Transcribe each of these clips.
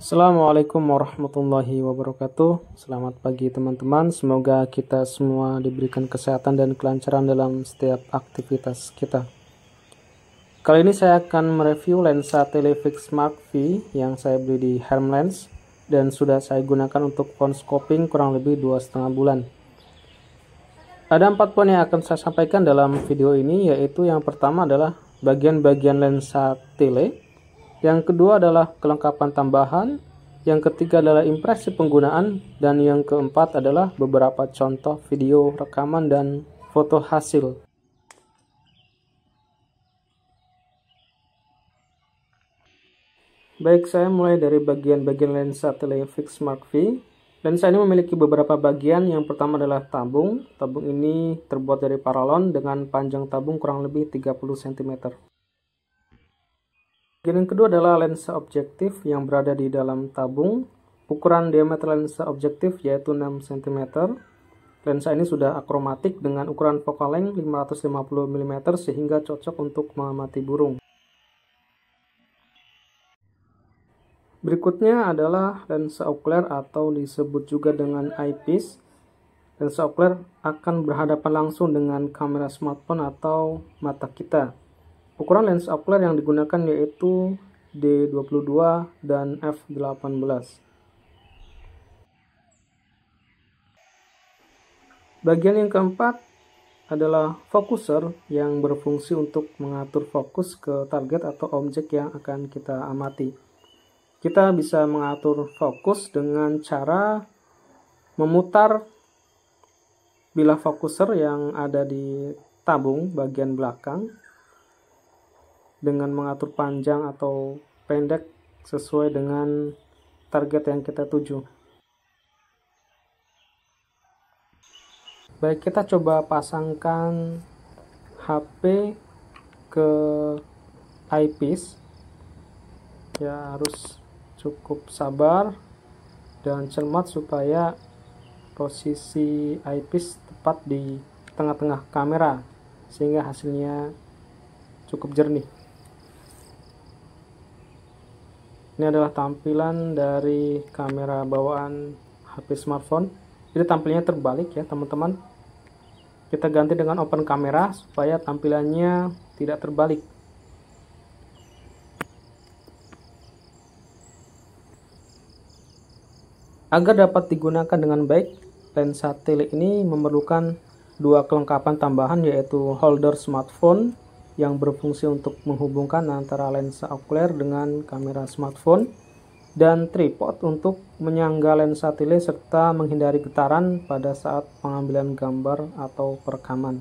Assalamualaikum warahmatullahi wabarakatuh. Selamat pagi teman-teman. Semoga kita semua diberikan kesehatan dan kelancaran dalam setiap aktivitas kita. Kali ini saya akan mereview lensa Telefix Mark V yang saya beli di Herm Lens dan sudah saya gunakan untuk phone scoping kurang lebih dua setengah bulan. Ada empat poin yang akan saya sampaikan dalam video ini yaitu yang pertama adalah bagian-bagian lensa tele, yang kedua adalah kelengkapan tambahan, yang ketiga adalah impresi penggunaan, dan yang keempat adalah beberapa contoh video rekaman dan foto hasil. Baik, saya mulai dari bagian-bagian lensa telefix Mark V. Lensa ini memiliki beberapa bagian. Yang pertama adalah tabung. Tabung ini terbuat dari paralon dengan panjang tabung kurang lebih 30 cm. Bagian kedua adalah lensa objektif yang berada di dalam tabung. Ukuran diameter lensa objektif yaitu 6 cm. Lensa ini sudah akromatik dengan ukuran focal length 550 mm sehingga cocok untuk mengamati burung. Berikutnya adalah lensa okuler atau disebut juga dengan eyepiece. Lensa okuler akan berhadapan langsung dengan kamera smartphone atau mata kita. Ukuran lens okuler yang digunakan yaitu D22 dan F18. Bagian yang keempat adalah focuser yang berfungsi untuk mengatur fokus ke target atau objek yang akan kita amati. Kita bisa mengatur fokus dengan cara memutar bila fokuser yang ada di tabung bagian belakang dengan mengatur panjang atau pendek sesuai dengan target yang kita tuju. Baik, kita coba pasangkan HP ke eyepiece. Ya, harus cukup sabar dan cermat supaya posisi eyepiece tepat di tengah-tengah kamera sehingga hasilnya cukup jernih. ini adalah tampilan dari kamera bawaan HP smartphone jadi tampilannya terbalik ya teman-teman kita ganti dengan open kamera supaya tampilannya tidak terbalik agar dapat digunakan dengan baik lensa tele ini memerlukan dua kelengkapan tambahan yaitu holder smartphone yang berfungsi untuk menghubungkan antara lensa okuler dengan kamera smartphone dan tripod untuk menyangga lensa tele serta menghindari getaran pada saat pengambilan gambar atau perekaman.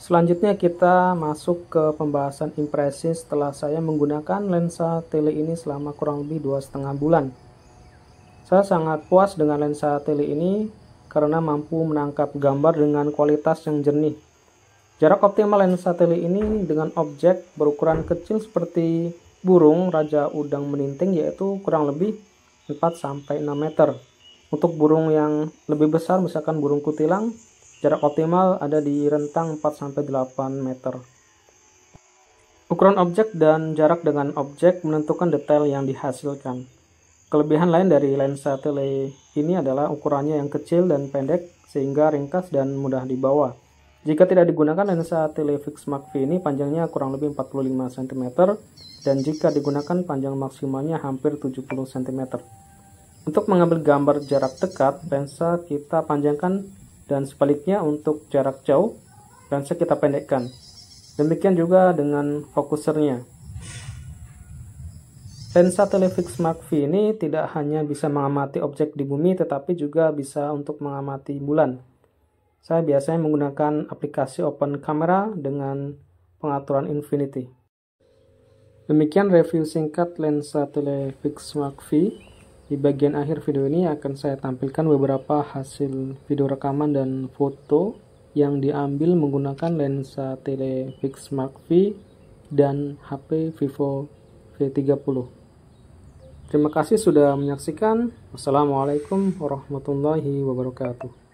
Selanjutnya kita masuk ke pembahasan impresi setelah saya menggunakan lensa tele ini selama kurang lebih dua setengah bulan. Saya sangat puas dengan lensa tele ini karena mampu menangkap gambar dengan kualitas yang jernih Jarak optimal lensa tele ini dengan objek berukuran kecil seperti burung raja udang meninting yaitu kurang lebih 4 sampai 6 meter. Untuk burung yang lebih besar misalkan burung kutilang, jarak optimal ada di rentang 4 sampai 8 meter. Ukuran objek dan jarak dengan objek menentukan detail yang dihasilkan. Kelebihan lain dari lensa tele ini adalah ukurannya yang kecil dan pendek sehingga ringkas dan mudah dibawa. Jika tidak digunakan lensa telefix Mark V ini panjangnya kurang lebih 45 cm dan jika digunakan panjang maksimalnya hampir 70 cm. Untuk mengambil gambar jarak dekat, lensa kita panjangkan dan sebaliknya untuk jarak jauh, lensa kita pendekkan. Demikian juga dengan fokusernya. Lensa telefix Mark V ini tidak hanya bisa mengamati objek di bumi tetapi juga bisa untuk mengamati bulan saya biasanya menggunakan aplikasi Open Camera dengan pengaturan infinity. Demikian review singkat lensa Telefix Mark V. Di bagian akhir video ini akan saya tampilkan beberapa hasil video rekaman dan foto yang diambil menggunakan lensa Telefix Mark V dan HP Vivo V30. Terima kasih sudah menyaksikan. Wassalamualaikum warahmatullahi wabarakatuh.